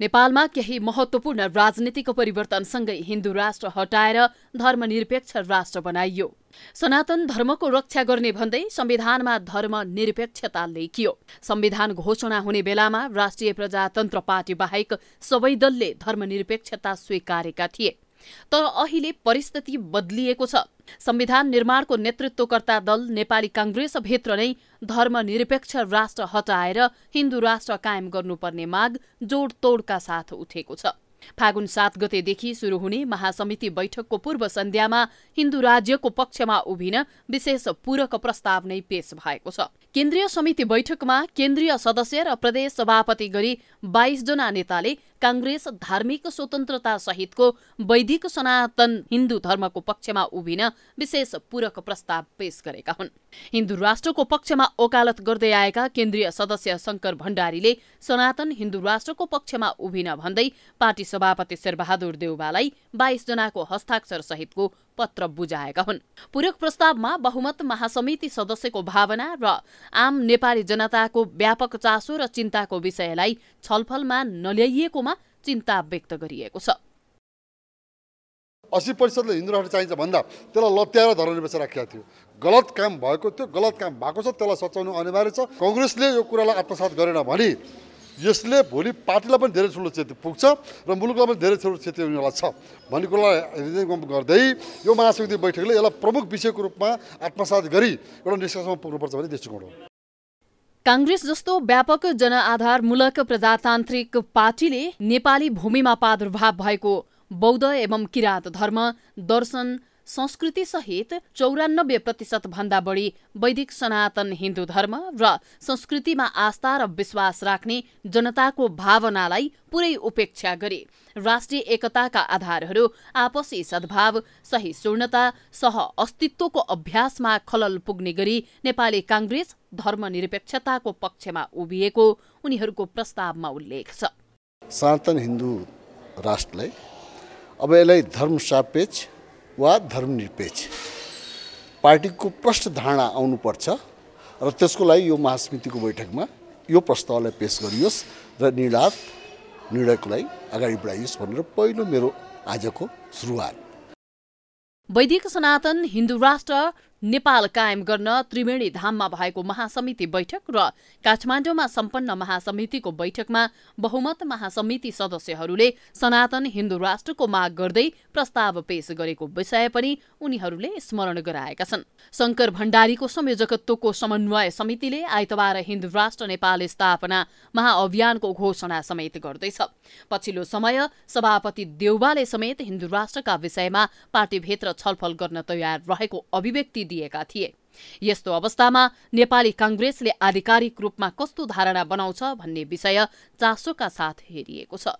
नेपालमा केही महत्वपूर्ण राजनीतिक परिवर्तनसँगै हिन्दू राष्ट्र हटाएर धर्मनिरपेक्ष राष्ट्र बनाइयो सनातन धर्मको रक्षा गर्ने भन्दै संविधानमा धर्मनिरपेक्षता लेखियो संविधान घोषणा हुने बेलामा राष्ट्रिय प्रजातन्त्र पार्टी बाहेक सबै दलले धर्मनिरपेक्षता स्वीकारेका थिए तर अहिले परिस्थिति बदलिएको छ संविधान निर्माणको नेतृत्वकर्ता दल नेपाली काङ्ग्रेसभित्र नै धर्मनिरपेक्ष राष्ट्र हटाएर हिन्दू राष्ट्र कायम गर्नुपर्ने माग जोडतोडका साथ उठेको छ फागुन सात गतेदेखि सुरु हुने महासमिति बैठकको पूर्व सन्ध्यामा हिन्दू राज्यको पक्षमा उभिन विशेष पूरक प्रस्ताव नै पेश भएको छ केन्द्रीय समिति बैठकमा केन्द्रीय सदस्य र प्रदेश सभापति गरी जना नेताले काङ्ग्रेस धार्मिक स्वतन्त्रता सहितको वैदिक सनातन हिन्दू धर्मको पक्षमा उभिन विशेष पूरक प्रस्ताव पेश गरेका हुन् हिन्दू राष्ट्रको पक्षमा ओकालत गर्दै आएका केन्द्रीय सदस्य शङ्कर भण्डारीले सनातन हिन्दू राष्ट्रको पक्षमा उभिन भन्दै पार्टी सभापति शेरबहादुर देउबालाई बाइसजनाको हस्ताक्षर सहितको पत्र बुझाएका हुन् पूरक प्रस्तावमा बहुमत महासमिति सदस्यको भावना र आम नेपाली जनताको व्यापक चासो र चिन्ताको विषयलाई छलफलमा नल्याइएकोमा चिन्ता व्यक्त गरिएको छ असी प्रतिशतले राष्ट्र चाहिन्छ भन्दा त्यसलाई लत्याएर धरने बसेर राखिएको थियो गलत काम भएको थियो गलत काम भएको छ त्यसलाई सच्याउनु अनिवार्य छ कङ्ग्रेसले यो कुरालाई आत्मसात गरेन भने यसले भोलि पार्टीलाई पनि धेरै ठुलो क्षति पुग्छ र मुलुकलाई पनि धेरै ठुलो क्षति हुनेवाला छ भन्ने कुरालाई हृदयङ्गम गर्दै यो महाशक्ति बैठकले यसलाई प्रमुख विषयको रूपमा आत्मसात गरी एउटा निष्कर्षमा पुग्नुपर्छ भन्ने दृष्टिकोण हो काङ्ग्रेस जस्तो व्यापक जनआधार मूलक प्रजातान्त्रिक पार्टीले नेपाली भूमिमा प्रादुर्भाव भएको बौद्ध एवं किराँत धर्म दर्शन संस्कृतिसहित चौरानब्बे प्रतिशत भन्दा बढी वैदिक सनातन हिन्दू धर्म र संस्कृतिमा आस्था र विश्वास राख्ने जनताको भावनालाई पुरै उपेक्षा गरे राष्ट्रिय एकताका आधारहरू आपसी सद्भाव सही सहिष्णुता सह अस्तित्वको अभ्यासमा खलल पुग्ने गरी नेपाली काङ्ग्रेस धर्मनिरपेक्षताको पक्षमा उभिएको उनीहरूको प्रस्तावमा उल्लेख छ सनातन हिन्दू राष्ट्रलाई अब यसलाई धर्म सापेक्ष वा धर्मनिरपेक्ष पार्टीको प्रष्ट धारणा आउनुपर्छ र त्यसको लागि यो महासमितिको बैठकमा यो प्रस्तावलाई पेस गरियोस् र निर्णात निर्णयको लागि अगाडि बढाइयोस् भनेर पहिलो मेरो आजको सुरुवात वैदिक सनातन हिन्दू राष्ट्र नेपाल कायम गर्न त्रिवेणी धाममा भएको महासमिति बैठक र काठमाडौँमा सम्पन्न महासमितिको बैठकमा बहुमत महासमिति सदस्यहरूले सनातन हिन्दू राष्ट्रको माग गर्दै प्रस्ताव पेश गरेको विषय पनि उनीहरूले स्मरण गराएका छन् शङ्कर भण्डारीको संयोजकत्वको समन्वय समितिले आइतबार हिन्दू राष्ट्र नेपाल स्थापना महाअभियानको घोषणा समेत गर्दैछ पछिल्लो समय सभापति देउबाले समेत हिन्दू राष्ट्रका विषयमा पार्टीभित्र छलफल गर्न तयार रहेको अभिव्यक्ति दिएका थिए यस्तो अवस्थामा नेपाली काङ्ग्रेसले आधिकारिक रूपमा कस्तो धारणा बनाउँछ भन्ने विषय चासोका साथ हेरिएको छ